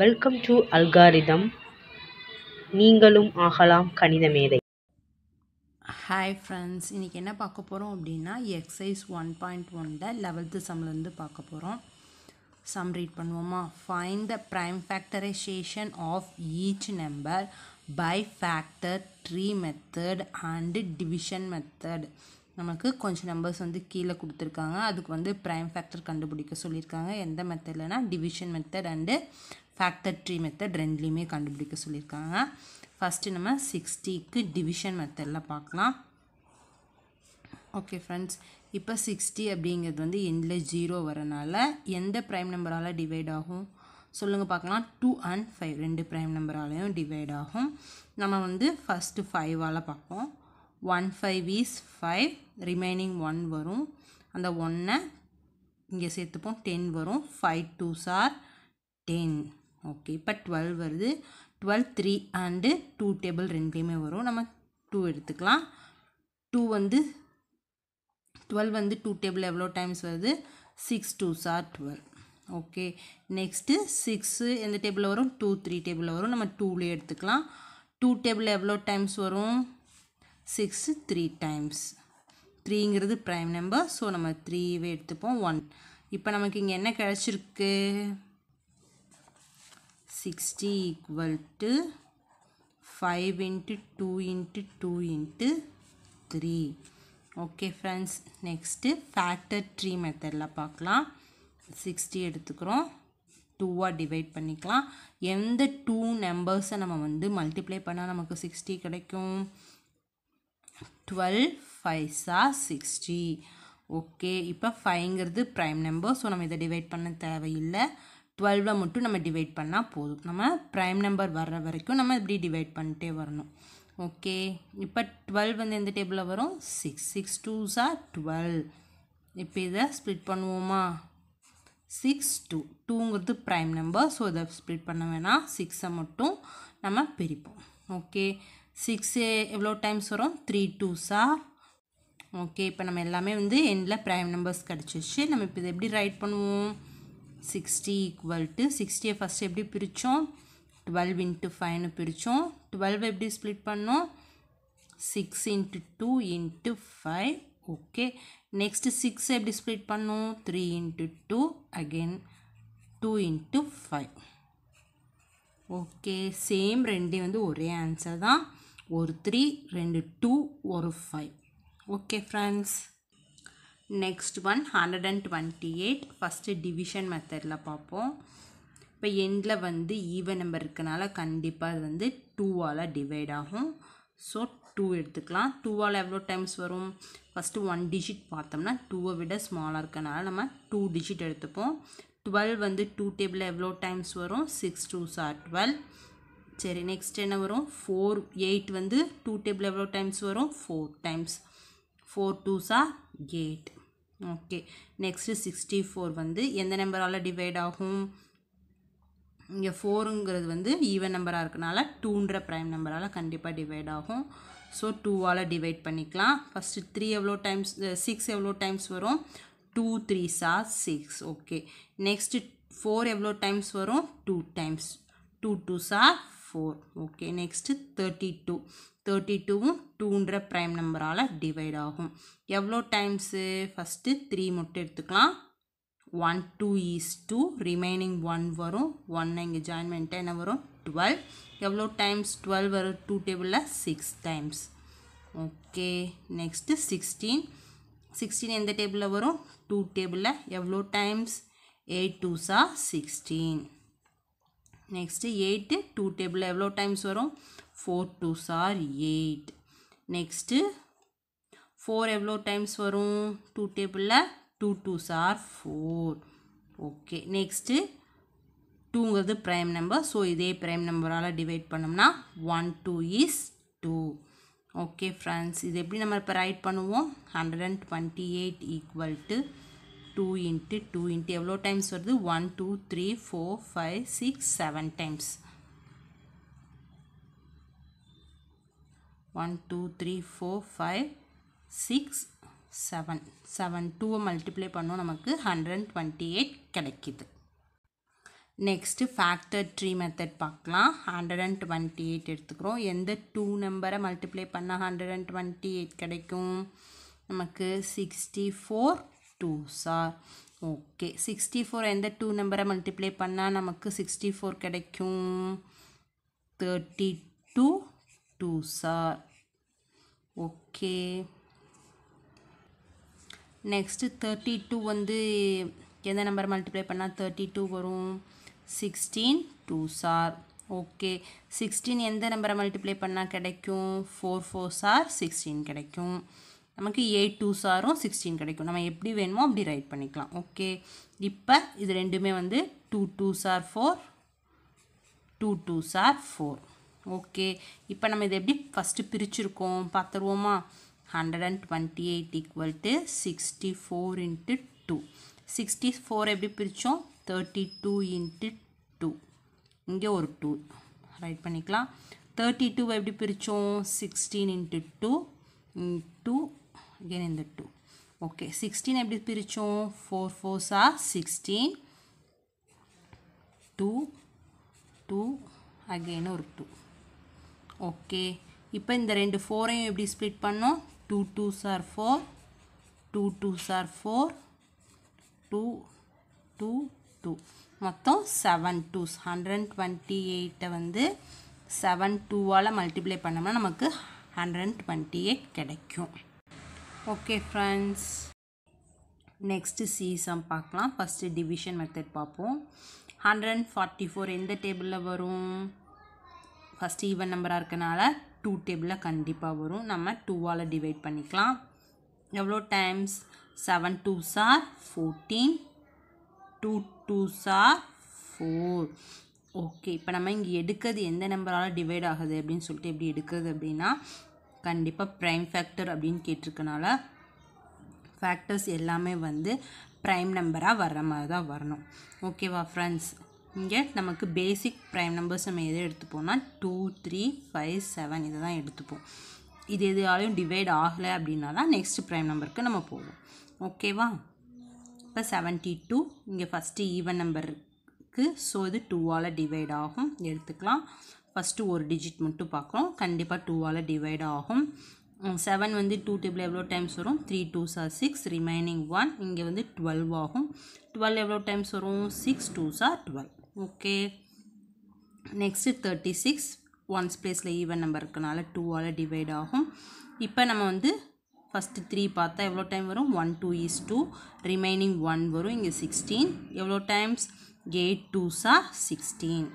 welcome to algorithm நீங்களும் ஆகலாம் கணித மேதை ஹாய் ஃப்ரெண்ட்ஸ் இன்றைக்கி என்ன பார்க்க போகிறோம் அப்படின்னா எக்ஸசைஸ் ஒன் பாயிண்ட் ஒனில் லெவல்த்து சம்லேருந்து பார்க்க போகிறோம் சம் ரீட் பண்ணுவோமா find the prime factorisation of each number by factor tree method and division method நமக்கு கொஞ்சம் நம்பர்ஸ் வந்து கீழே கொடுத்துருக்காங்க அதுக்கு வந்து ப்ரைம் ஃபேக்டர் கண்டுபிடிக்க சொல்லியிருக்காங்க எந்த மெத்தட்லனா division method and factor tree method ரெண்டுலேயுமே கண்டுபிடிக்க சொல்லியிருக்காங்க ஃபஸ்ட்டு நம்ம சிக்ஸ்டிக்கு டிவிஷன் மெத்தடில் பார்க்கலாம் ஓகே ஃப்ரெண்ட்ஸ் இப்போ சிக்ஸ்டி அப்படிங்கிறது வந்து எண்டில் ஜீரோ வரனால எந்த ப்ரைம் நம்பரால் டிவைட் ஆகும் சொல்லுங்கள் பார்க்கலாம் டூ அண்ட் ஃபைவ் ரெண்டு ப்ரைம் நம்பராலையும் டிவைட் ஆகும் நம்ம வந்து ஃபஸ்ட்டு ஃபைவால் பார்ப்போம் one five is five remaining one வரும் அந்த ஒன்றை இங்கே சேர்த்துப்போம் டென் வரும் five two are ten okay இப்போ டுவெல் வருது twelve three and two table ரெண்டுலேயுமே வரும் நம்ம டூ எடுத்துக்கலாம் டூ வந்து டுவெல் வந்து டூ டேபிள் எவ்வளோ டைம்ஸ் வருது six twos are twelve okay next six எந்த டேபிளில் வரும் டூ த்ரீ டேபிளில் வரும் நம்ம டூலே எடுத்துக்கலாம் டூ டேபிள் எவ்வளோ டைம்ஸ் வரும் சிக்ஸு த்ரீ டைம்ஸ் த்ரீங்கிறது ப்ரைம் நம்பர் ஸோ நம்ம த்ரீவே எடுத்துப்போம் ஒன் இப்போ நமக்கு இங்கே என்ன கிடச்சிருக்கு sixty equal to five into two into two into three okay friends next factor tree மெத்தடில் பார்க்கலாம் சிக்ஸ்டி எடுத்துக்கிறோம் டூவாக டிவைட் பண்ணிக்கலாம் எந்த டூ நம்பர்ஸை நம்ம வந்து மல்டிப்ளை பண்ணால் நமக்கு சிக்ஸ்டி கிடைக்கும் twelve fives are sixty okay இப்போ ஃபைங்கிறது ப்ரைம் நம்பர் ஸோ நம்ம இதை டிவைட் பண்ண தேவையில்லை டுவெல்வில் மட்டும் நம்ம டிவைட் பண்ணால் போதும் நம்ம ப்ரைம் நம்பர் வர்ற வரைக்கும் நம்ம இப்படி டிவைட் பண்ணிட்டே வரணும் ஓகே இப்போ டுவெல் வந்து எந்த டேபிளில் வரும் சிக்ஸ் சிக்ஸ் டூஸா டுவெல் இப்போ இதை ஸ்ப்ளிட் பண்ணுவோமா சிக்ஸ் டூ டூங்கிறது ப்ரைம் நம்பர் ஸோ இதை ஸ்ப்ளிட் பண்ண வேணாம் சிக்ஸை மட்டும் நம்ம பிரிப்போம் ஓகே சிக்ஸே எவ்வளோ டைம்ஸ் வரும் த்ரீ டூஸா ஓகே இப்போ நம்ம எல்லாமே வந்து எண்டில் ப்ரைம் நம்பர்ஸ் கிடச்சிச்சு நம்ம இப்போ இதை எப்படி ரைட் பண்ணுவோம் சிக்ஸ்டி ஈக்குவல் டு சிக்ஸ்டியை ஃபஸ்ட்டு எப்படி பிரித்தோம் டுவெல் இன்ட்டு ஃபைவ்னு பிரித்தோம் டுவெல் எப்படி ஸ்ப்ளிட் பண்ணோம் six into two into five okay next six எப்படி ஸ்ப்ளிட் பண்ணோம் three into two again two into five okay same ரெண்டே வந்து ஒரே ஆன்சர் தான் ஒரு த்ரீ ரெண்டு டூ ஒரு five okay friends next one hundred and twenty eight first division மெத்தடில் பார்ப்போம் இப்போ எண்டில் வந்து ஈவன் நம்பர் இருக்கனால கண்டிப்பாக அது வந்து டூவால் டிவைட் ஆகும் ஸோ டூ எடுத்துக்கலாம் டூவால் எவ்வளோ டைம்ஸ் வரும் ஃபஸ்ட்டு ஒன் டிஜிட் பார்த்தோம்னா டூவை விட ஸ்மாலாக இருக்கனால நம்ம டூ டிஜிட் எடுத்துப்போம் டுவெல் வந்து டூ டேபிளில் எவ்வளோ டைம்ஸ் வரும் சிக்ஸ் டூ சார் டுவெல் சரி நெக்ஸ்ட் என்ன வரும் ஃபோர் எயிட் வந்து டூ டேபிள் எவ்வளோ டைம்ஸ் வரும் four times four twos are eight okay next sixty four வந்து எந்த நம்பரால் டிவைட் ஆகும் இங்கே ஃபோருங்கிறது வந்து ஈவன் நம்பராக இருக்கனால டூன்ற ப்ரைம் நம்பரால் கண்டிப்பாக டிவைட் ஆகும் ஸோ டூவால் டிவைட் பண்ணிக்கலாம் ஃபஸ்ட்டு த்ரீ எவ்வளோ டைம்ஸ் சிக்ஸ் எவ்வளோ டைம்ஸ் வரும் two threes are six okay next four எவ்வளோ டைம்ஸ் வரும் two times two twos are four okay next thirty two thirty டூவும் டூன்ற ப்ரைம் நம்பரால் டிவைட் ஆகும் எவ்வளோ டைம்ஸு ஃபஸ்ட்டு த்ரீ மட்டும் எடுத்துக்கலாம் one two is two remaining one வரும் ஒன் இங்கே ஜாயின் பண்ணிட்டு என்ன வரும் டுவெல் எவ்வளோ டைம்ஸ் டுவெல் வரும் டூ டேபிளில் six times okay next sixteen sixteen எந்த டேபிளில் வரும் டூ டேபிளில் எவ்வளோ times eight twos are sixteen next eight two டேபிளில் எவ்வளோ டைம்ஸ் வரும் four two are eight next four எவ்வளோ டைம்ஸ் வரும் டூ டேபிளில் two two are four okay next டூங்கிறது ப்ரைம் நம்பர் ஸோ இதே ப்ரைம் நம்பரால் டிவைட் பண்ணோம்னா one two is two okay friends இது எப்படி நம்ம இப்போ ரைட் பண்ணுவோம் hundred and twenty eight equal to two into two into எவ்வளோ டைம்ஸ் வருது one two three four five six seven times one two three four five six seven seven டூவை multiply பண்ணோம் நமக்கு ஹண்ட்ரட் டுவெண்ட்டி எயிட் கிடைக்கிது next factor tree method பார்க்கலாம் hundred and twenty eight எடுத்துக்கிறோம் எந்த two நம்பரை மல்டிப்ளை பண்ணால் ஹண்ட்ரட் அண்ட் டுவெண்ட்டி எயிட் கிடைக்கும் நமக்கு sixty four two are okay sixty four எந்த டூ நம்பரை மல்டிப்ளை பண்ணால் நமக்கு சிக்ஸ்டி ஃபோர் கிடைக்கும் thirty two two are okay next thirty two வந்து எந்த நம்பர் மல்டிப்ளை பண்ணால் தேர்ட்டி டூ வரும் sixteen twos are okay sixteen எந்த நம்பரை மல்டிப்ளை பண்ணால் கிடைக்கும் ஃபோர் ஃபோர் சார் சிக்ஸ்டீன் கிடைக்கும் நமக்கு எயிட் டூ சாரும் சிக்ஸ்டீன் கிடைக்கும் நம்ம எப்படி வேணுமோ அப்படி ரைட் பண்ணிக்கலாம் ஓகே இப்போ இது ரெண்டுமே வந்து two two are four two two are four okay இப்போ நம்ம இதை எப்படி ஃபஸ்ட்டு பிரிச்சுருக்கோம் பார்த்துருவோமா hundred and twenty eight equal to sixty four into two sixty four எப்படி பிரித்தோம் தேர்ட்டி டூ இன்ட்டு டூ இங்கே ஒரு டூ ரைட் பண்ணிக்கலாம் தேர்ட்டி டூ எப்படி பிரித்தோம் sixteen into two two again in the 2 okay sixteen எப்படி பிரித்தோம் four fours are sixteen two two again ஒரு டூ ஓகே இப்போ இந்த ரெண்டு ஃபோரையும் எப்படி ஸ்ப்ளிட் பண்ணோம் two two are four two two are four two two two மொத்தம் செவன் டூஸ் ஹண்ட்ரட் டுவெண்ட்டி எயிட்டை வந்து செவன் டூவால் மல்டிப்ளை பண்ணோம்னா நமக்கு ஹண்ட்ரட் டுவெண்ட்டி எயிட் கிடைக்கும் ஓகே ஃப்ரெண்ட்ஸ் நெக்ஸ்ட்டு சீசம் பார்க்கலாம் ஃபஸ்ட்டு டிவிஷன் மெத்தட் பார்ப்போம் ஹண்ட்ரட் அண்ட் ஃபார்ட்டி ஃபோர் எந்த டேபிளில் வரும் ஃபஸ்ட் ஈவன் நம்பராக இருக்கனால டூ டேபிளில் கண்டிப்பாக வரும் நம்ம டூவால் டிவைட் பண்ணிக்கலாம் எவ்வளோ times seven twos are fourteen two two are four okay இப்போ நம்ம இங்கே எடுக்கிறது எந்த நம்பரால் டிவைட் ஆகுது அப்படின்னு சொல்லிட்டு எப்படி எடுக்கிறது அப்படின்னா கண்டிப்பாக ப்ரைம் ஃபேக்டர் அப்படின்னு கேட்டிருக்கனால ஃபேக்டர்ஸ் எல்லாமே வந்து ப்ரைம் நம்பராக வர்ற மாதிரி தான் வரணும் ஓகேவா ஃப்ரெண்ட்ஸ் இங்கே நமக்கு பேசிக் ப்ரைம் நம்பர்ஸ் நம்ம எதை எடுத்துப்போம்னா டூ த்ரீ ஃபைவ் செவன் இதை தான் எடுத்துப்போம் இது எதுவாலையும் டிவைட் ஆகலை அப்படின்னா தான் நெக்ஸ்ட் ப்ரைம் நம்பருக்கு நம்ம போவோம் ஓகேவா இப்போ செவன்ட்டி டூ இங்கே ஃபஸ்ட்டு ஈவன் நம்பருக்கு ஸோ இது டூவால் டிவைட் ஆகும் எடுத்துக்கலாம் ஃபஸ்ட்டு ஒரு டிஜிட் மட்டும் பார்க்குறோம் கண்டிப்பாக டூவால் டிவைட் ஆகும் செவன் வந்து டூ டேபிள் எவ்வளோ டைம்ஸ் வரும் three twos are six remaining one இங்கே வந்து டுவெல் ஆகும் டுவெல் எவ்வளோ டைம்ஸ் வரும் six twos are twelve okay next thirty six ones பிளேஸில் ஈவன் நம்பர் இருக்கனால டூவால் டிவைட் ஆகும் இப்போ நம்ம வந்து ஃபஸ்ட்டு த்ரீ பார்த்தா எவ்வளோ டைம் வரும் one two is two remaining one வரும் இங்கே சிக்ஸ்டீன் எவ்வளோ times eight twos are sixteen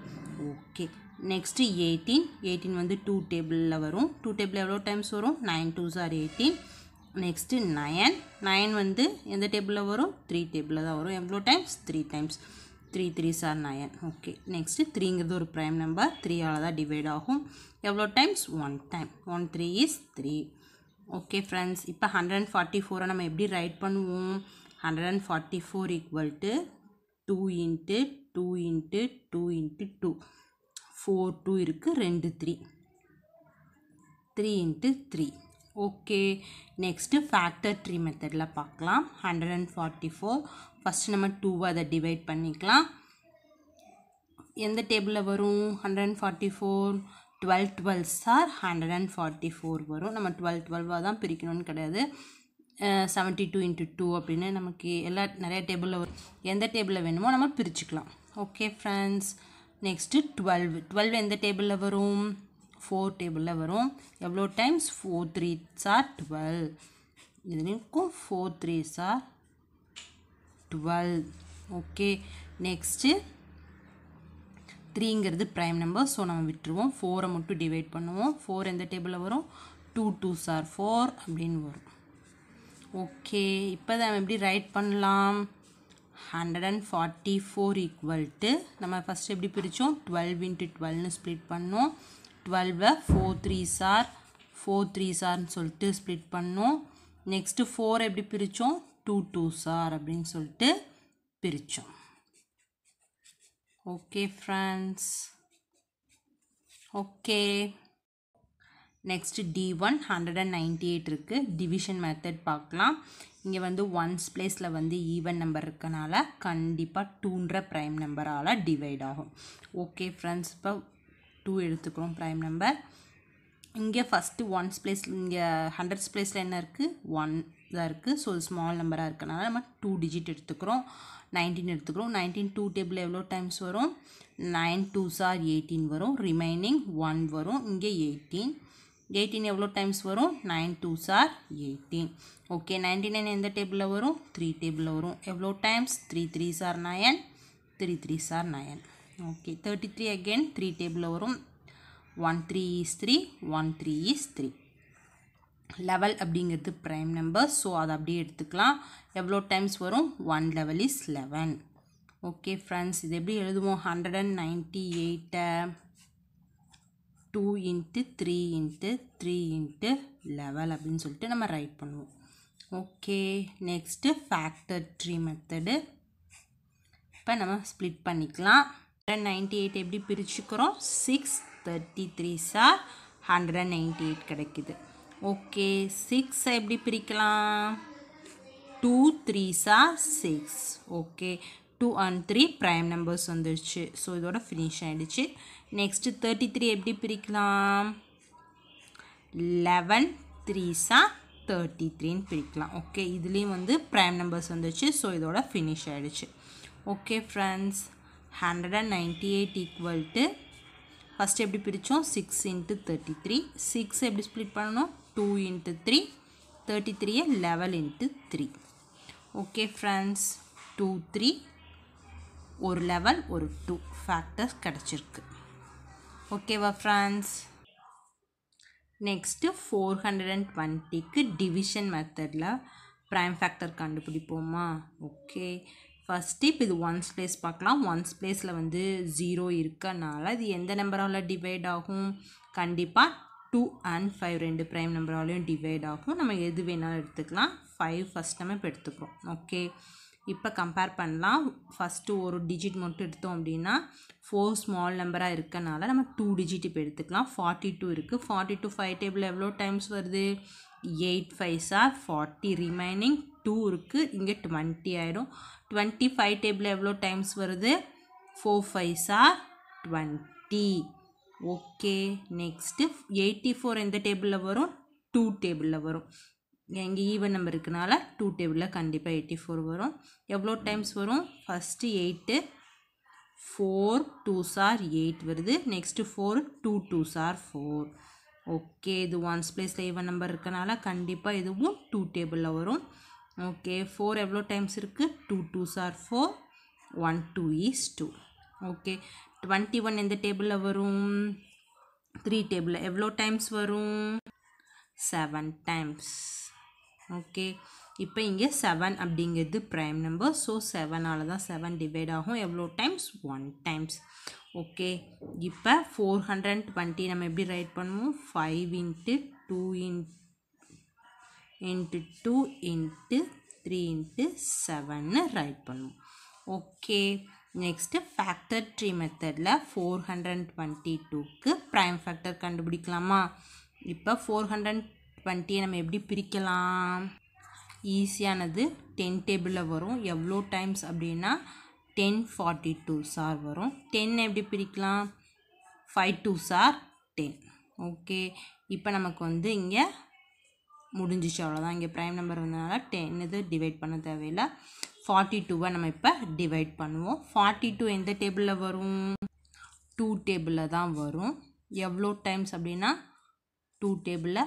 okay next eighteen eighteen வந்து டூ டேபிளில் வரும் டூ table எவ்வளோ டைம்ஸ் வரும் nine twos are 18 next nine nine வந்து எந்த டேபிளில் வரும் த்ரீ டேபிளில் தான் வரும் எவ்வளோ times three times three three are nine okay next த்ரீங்கிறது ஒரு ப்ரைம் நம்பர் 3 தான் டிவைட் ஆகும் எவ்வளோ times one time one three is three okay friends இப்போ ஹண்ட்ரட் அண்ட் ஃபார்ட்டி ஃபோரை நம்ம எப்படி ரைட் பண்ணுவோம் hundred and forty four into 2 two into two into two into two four two இருக்குது ரெண்டு three three into three okay next factor tree மெத்தடில் பார்க்கலாம் hundred and forty four first நம்ம டூவை அதை டிவைட் பண்ணிக்கலாம் எந்த டேபிளில் வரும் hundred and forty four twelve twelves are hundred and forty four வரும் நம்ம டுவெல் டுவெல்வாக தான் பிரிக்கணும்னு கிடையாது செவன்ட்டி டூ இன்ட்டு டூ அப்படின்னு நமக்கு எல்லா நிறைய டேபிளில் வரும் எந்த டேபிளில் வேணுமோ நம்ம பிரிச்சுக்கலாம் okay friends next twelve twelve எந்த டேபிளில் வரும் ஃபோர் டேபிளில் வரும் எவ்வளோ times four threes are twelve இதுலேயும் four threes are twelve okay next த்ரீங்கிறது ப்ரைம் நம்பர் ஸோ நம்ம விட்டுருவோம் ஃபோரை மட்டும் டிவைட் பண்ணுவோம் ஃபோர் எந்த டேபிளில் வரும் டூ டூ சார் ஃபோர் அப்படின்னு வரும் ஓகே இப்போ தான் எப்படி ரைட் பண்ணலாம் hundred and forty four equal to நம்ம ஃபஸ்ட்டு எப்படி பிரித்தோம் டுவெல் இன்ட்டு டுவெல்னு ஸ்ப்ளிட் பண்ணோம் டுவெல்வை four threes are four three சார்னு சொல்லிட்டு ஸ்ப்ளிட் பண்ணோம் நெக்ஸ்ட்டு ஃபோர் எப்படி பிரித்தோம் டூ டூ சார் அப்படின்னு சொல்லிட்டு பிரித்தோம் ஓகே ஃப்ரெண்ட்ஸ் ஓகே நெக்ஸ்ட் டி one hundred and ninety eight இருக்குது டிவிஷன் மெத்தட் பார்க்கலாம் இங்கே வந்து ஒன்ஸ் ப்ளேஸில் வந்து ஈவன் நம்பர் இருக்கனால கண்டிப்பாக டூன்ற ப்ரைம் நம்பரால் டிவைட் ஆகும் ஓகே ஃப்ரெண்ட்ஸ் இப்போ டூ எடுத்துக்கிறோம் ப்ரைம் நம்பர் இங்கே ஃபஸ்ட்டு ஒன்ஸ் பிளேஸ் இங்கே ஹண்ட்ரட்ஸ் ப்ளேஸில் என்ன இருக்குது ஒன் தான் இருக்குது ஸோ ஸ்மால் நம்பராக இருக்கனால நம்ம டூ டிஜிட் எடுத்துக்கிறோம் நைன்டீன் எடுத்துக்கிறோம் நைன்டீன் டூ டேபிள் எவ்வளோ டைம்ஸ் வரும் நைன் டூ சார் எயிட்டீன் வரும் ரிமைனிங் ஒன் வரும் இங்கே எயிட்டீன் எயிட்டீன் எவ்வளோ டைம்ஸ் வரும் nine twos are eighteen okay ninety nine எந்த டேபிளில் வரும் த்ரீ டேபிளில் வரும் எவ்வளோ times three three are nine three three are nine okay thirty three again three டேபிளில் வரும் one three is three one three is three eleven அப்படிங்கிறது prime number so அதை அப்படியே எடுத்துக்கலாம் எவ்வளோ டைம்ஸ் வரும் one eleven is eleven okay friends இது எப்படி எழுதுவோம் ஹண்ட்ரட் அண்ட் நைன்ட்டி எயிட்டை two into three into three into eleven அப்படின்னு சொல்லிட்டு நம்ம ரைட் பண்ணுவோம் okay next factor tree method இப்போ நம்ம ஸ்ப்ளிட் பண்ணிக்கலாம் ஹண்ட்ரட் நைன்டி எயிட் எப்படி பிரிச்சுக்கிறோம் six thirty threes are hundred ninety eight கிடைக்கிது ஓகே சிக்ஸை எப்படி பிரிக்கலாம் two threes are six okay two and three prime numbers வந்துடுச்சு ஸோ இதோட ஃபினிஷ் ஆகிடுச்சு நெக்ஸ்ட்டு தேர்ட்டி த்ரீ எப்படி பிரிக்கலாம் லெவன் த்ரீஸா தேர்ட்டி த்ரீன்னு பிரிக்கலாம் ஓகே இதுலேயும் வந்து ப்ரைம் நம்பர்ஸ் வந்துச்சு ஸோ இதோட ஃபினிஷ் ஆகிடுச்சு okay friends hundred and ninety eight எப்படி பிரித்தோம் six into thirty three six எப்படி ஸ்ப்ளிட் பண்ணணும் டூ இன்ட்டு த்ரீ தேர்ட்டி த்ரீயை eleven into three okay friends two three ஒரு லெவல் ஒரு டூ ஃபேக்டர்ஸ் கிடச்சிருக்கு ஓகேவா friends next four hundred and டுவெண்ட்டிக்கு டிவிஷன் மெத்தடில் ப்ரைம் ஃபேக்டர் கண்டுபிடிப்போமா ஓகே ஃபஸ்ட்டு இப்போ இது ஒன்ஸ் பிளேஸ் பார்க்கலாம் ஒன்ஸ் பிளேஸில் வந்து ஜீரோ இருக்கனால இது எந்த நம்பரால் டிவைட் ஆகும் கண்டிப்பாக டூ அண்ட் ஃபைவ் ரெண்டு ப்ரைம் நம்பராலையும் டிவைட் ஆகும் நம்ம எது வேணாலும் எடுத்துக்கலாம் ஃபைவ் ஃபஸ்ட் நம்ம இப்போ எடுத்துக்கிறோம் ஓகே இப்போ கம்பேர் பண்ணலாம் ஃபஸ்ட்டு ஒரு டிஜிட் மட்டும் எடுத்தோம் அப்படின்னா ஃபோர் ஸ்மால் நம்பராக இருக்கனால நம்ம டூ டிஜிட் இப்போ எடுத்துக்கலாம் ஃபார்ட்டி டூ இருக்குது ஃபார்ட்டி டூ ஃபைவ் டேபிள் எவ்வளோ டைம்ஸ் வருது eight five are forty remaining two இருக்குது இங்கே டுவெண்ட்டி ஆகிடும் டுவெண்ட்டி ஃபைவ் டேபிள் எவ்வளோ டைம்ஸ் வருது four five are twenty okay next eighty four எந்த டேபிளில் வரும் டூ டேபிளில் வரும் இங்கே ஈவன் நம்பர் இருக்கனால டூ டேபிளில் கண்டிப்பாக எயிட்டி ஃபோர் வரும் எவ்வளோ டைம்ஸ் வரும் first eight four two are eight வருது next four two two are four okay இது ஒன்ஸ் பிளேஸில் ஈவன் நம்பர் இருக்கனால கண்டிப்பாக இதுவும் டூ டேபிளில் வரும் ஓகே ஃபோர் எவ்வளோ டைம்ஸ் இருக்குது two two are four one two is two okay twenty one எந்த டேபிளில் வரும் த்ரீ டேபிளில் எவ்வளோ டைம்ஸ் வரும் செவன் டைம்ஸ் ஓகே இப்போ இங்கே செவன் அப்படிங்கிறது ப்ரைம் நம்பர் ஸோ செவனால் தான் செவன் டிவைட் ஆகும் எவ்வளோ டைம்ஸ் ஒன் டைம்ஸ் ஓகே இப்போ ஃபோர் ஹண்ட்ரட் டுவெண்ட்டி நம்ம எப்படி ரைட் பண்ணுவோம் five into two in into two into three into செவன்னு ரைட் பண்ணுவோம் ஓகே நெக்ஸ்ட்டு ஃபேக்டர் ட்ரீ மெத்தடில் ஃபோர் ஹண்ட்ரட் டுவெண்ட்டி டூக்கு ப்ரைம் ஃபேக்டர் கண்டுபிடிக்கலாமா இப்போ ஃபோர் ஹண்ட்ரட் டுவெண்ட்டியை நம்ம எப்படி பிரிக்கலாம் ஈஸியானது டென் டேபிளில் வரும் எவ்வளோ டைம்ஸ் அப்படின்னா டென் ஃபார்ட்டி டூ சார் வரும் டென் எப்படி பிரிக்கலாம் five two are ten okay இப்போ நமக்கு வந்து இங்கே முடிஞ்சிச்சு அவ்வளோதான் இங்கே ப்ரைம் நம்பர் வந்ததுனால டென் இது டிவைட் பண்ண தேவையில்லை ஃபார்ட்டி டூவை நம்ம இப்போ டிவைட் பண்ணுவோம் ஃபார்ட்டி டூ எந்த டேபிளில் வரும் டூ டேபிளில் தான் வரும் எவ்வளோ டைம்ஸ் அப்படின்னா டூ டேபிளில்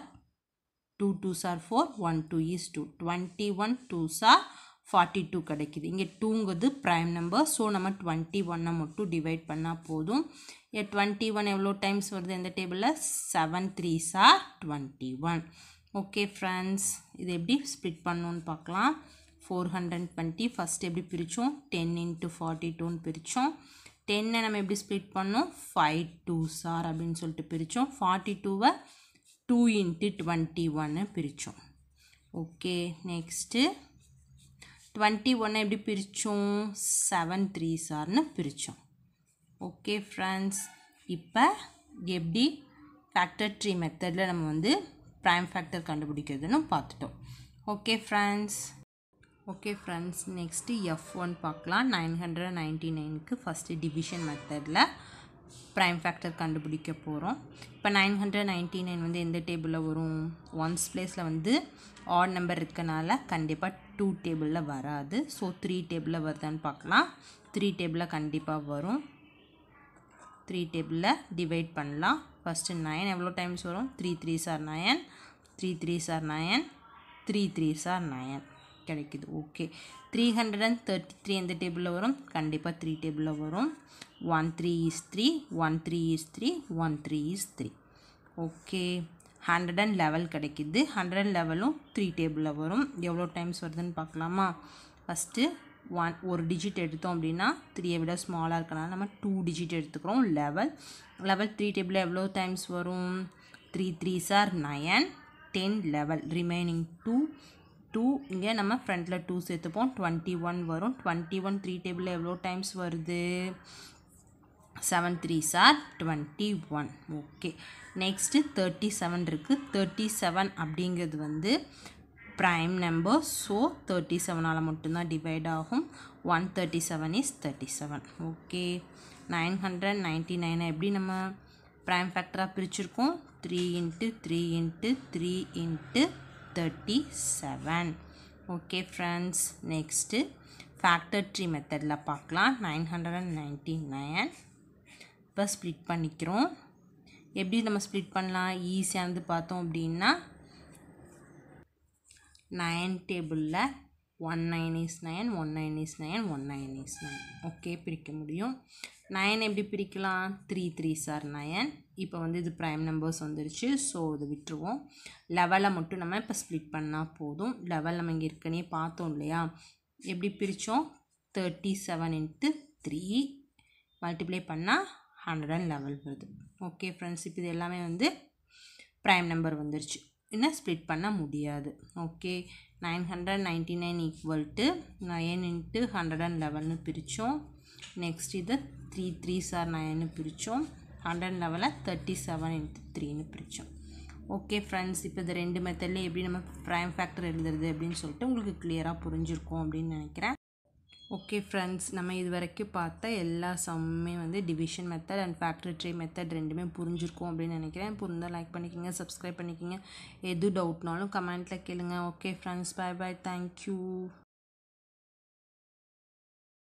two two are four one two is two twenty one two are forty two கிடைக்கிது இங்கே டூங்கிறது ப்ரைம் நம்பர் ஸோ நம்ம டுவெண்ட்டி ஒன்னை மட்டும் டிவைட் பண்ணால் போதும் இங்கே டுவெண்ட்டி ஒன் எவ்வளோ டைம்ஸ் வருது இந்த டேபிளில் seven three are twenty one okay friends இது எப்படி ஸ்ப்ளிட் பண்ணணுன்னு பார்க்கலாம் ஃபோர் ஹண்ட்ரட் டுவெண்ட்டி ஃபஸ்ட் எப்படி பிரித்தோம் டென் இன்ட்டு ஃபார்ட்டி டூன்னு பிரித்தோம் டென்னை நம்ம எப்படி ஸ்ப்ளிட் பண்ணோம் ஃபைவ் டூ சார் அப்படின்னு சொல்லிட்டு பிரித்தோம் ஃபார்ட்டி டூவை டூ இன்ட்டு டுவெண்ட்டி ஒன்று பிரித்தோம் ஓகே நெக்ஸ்ட்டு டுவெண்ட்டி ஒன்னை எப்படி பிரித்தோம் செவன் த்ரீ சார்னு பிரித்தோம் ஓகே ஃப்ரெண்ட்ஸ் இப்போ எப்படி ஃபேக்டர் ட்ரீ மெத்தடில் நம்ம வந்து ப்ரைம் ஃபேக்டர் கண்டுபிடிக்கிறதுன்னு பார்த்துட்டோம் okay friends okay friends next F one பார்க்கலாம் நைன் ஹண்ட்ரட் நைன்ட்டி நைனுக்கு ஃபஸ்ட்டு டிவிஷன் மெத்தடில் ப்ரைம் ஃபேக்டர் கண்டுபிடிக்க போகிறோம் இப்போ நைன் ஹண்ட்ரட் நைன்ட்டி நைன் வந்து எந்த டேபிளில் வரும் ஒன்ஸ் பிளேஸில் வந்து ஆட் நம்பர் இருக்கனால கண்டிப்பாக டூ டேபிளில் வராது ஸோ த்ரீ டேபிளில் வருதான்னு பார்க்கலாம் த்ரீ டேபிளில் கண்டிப்பாக வரும் த்ரீ டேபிளில் டிவைட் பண்ணலாம் ஃபஸ்ட்டு நயன் எவ்வளோ டைம்ஸ் வரும் three three are nine three three are nine three three are nine கிடைக்குது okay three hundred and thirty three எந்த டேபிளில் வரும் கண்டிப்பாக த்ரீ டேபிளில் வரும் one three is three one three is three one three is three okay hundred and eleven கிடைக்கிது hundred and லெவலும் three டேபிளில் வரும் எவ்வளோ டைம்ஸ் வருதுன்னு பார்க்கலாமா ஃபஸ்ட்டு ஒன் ஒரு டிஜிட் எடுத்தோம் அப்படின்னா த்ரீயை விட ஸ்மாலாக இருக்கனால நம்ம டூ டிஜிட் எடுத்துக்கிறோம் லெவல் லெவல் த்ரீ டேபிளில் எவ்வளோ டைம்ஸ் வரும் three three are nine ten eleven remaining two two இங்கே நம்ம ஃப்ரெண்டில் டூ சேர்த்துப்போம் டுவெண்ட்டி ஒன் வரும் டுவெண்ட்டி ஒன் த்ரீ டேபிளில் எவ்வளோ டைம்ஸ் வருது seven three are twenty one okay next thirty seven இருக்குது தேர்ட்டி செவன் அப்படிங்கிறது வந்து ப்ரைம் நம்பர் ஸோ தேர்ட்டி செவனால் மட்டும்தான் டிவைட் ஆகும் one thirty thirty seven seven is okay nine hundred ninety 999 எப்படி நம்ம ப்ரைம் ஃபேக்டராக பிரிச்சுருக்கோம் three into three into three into thirty seven okay friends next factor tree மெத்தடில் பார்க்கலாம் nine hundred and ninety nine இப்போ ஸ்ப்ளிட் பண்ணிக்கிறோம் எப்படி நம்ம ஸ்ப்ளிட் பண்ணலாம் ஈஸியானது பார்த்தோம் அப்படின்னா நைன் டேபிளில் one nine is nine one nine is nine one nine is nine okay பிரிக்க முடியும் நைன் எப்படி பிரிக்கலாம் த்ரீ த்ரீ சார் நயன் இப்போ வந்து இது ப்ரைம் நம்பர்ஸ் வந்துருச்சு ஸோ இது விட்டுருவோம் லெவலை மட்டும் நம்ம இப்போ ஸ்ப்ளிட் பண்ணால் போதும் லெவல் நம்ம இங்கே இருக்கனே பார்த்தோம் இல்லையா எப்படி பிரித்தோம் thirty seven into three multiply பண்ணால் ஹண்ட்ரட் அண்ட் லெவல் வருது ஓகே ஃப்ரெண்ட்ஸ் இப்போ இது எல்லாமே வந்து ப்ரைம் நம்பர் வந்துருச்சு என்ன ஸ்ப்ளிட் பண்ண முடியாது okay nine hundred ninety nine equal to nine into hundred and லெவன்னு பிரித்தோம் நெக்ஸ்ட் இது த்ரீ த்ரீ சார் நயன்னு பிரித்தோம் ஹண்ட்ரட் லெவலில் தேர்ட்டி செவன் இன்ட்டு த்ரீன்னு பிரித்தோம் ஓகே ஃப்ரெண்ட்ஸ் இப்போ இந்த ரெண்டு மெத்தட்லேயும் எப்படி நம்ம ப்ரைம் ஃபேக்டர் எழுதுறது அப்படின்னு சொல்லிட்டு உங்களுக்கு கிளியராக புரிஞ்சிருக்கும் அப்படின்னு நினைக்கிறேன் ஓகே ஃப்ரெண்ட்ஸ் நம்ம இது வரைக்கும் பார்த்த எல்லா சம்முமே வந்து division method and factor tree method ரெண்டுமே புரிஞ்சிருக்கும் அப்படின்னு நினைக்கிறேன் புரிந்தால் லைக் பண்ணிக்கோங்க சப்ஸ்கிரைப் பண்ணிக்கோங்க எது டவுட்னாலும் கமெண்ட்டில் கேளுங்க okay friends bye bye thank you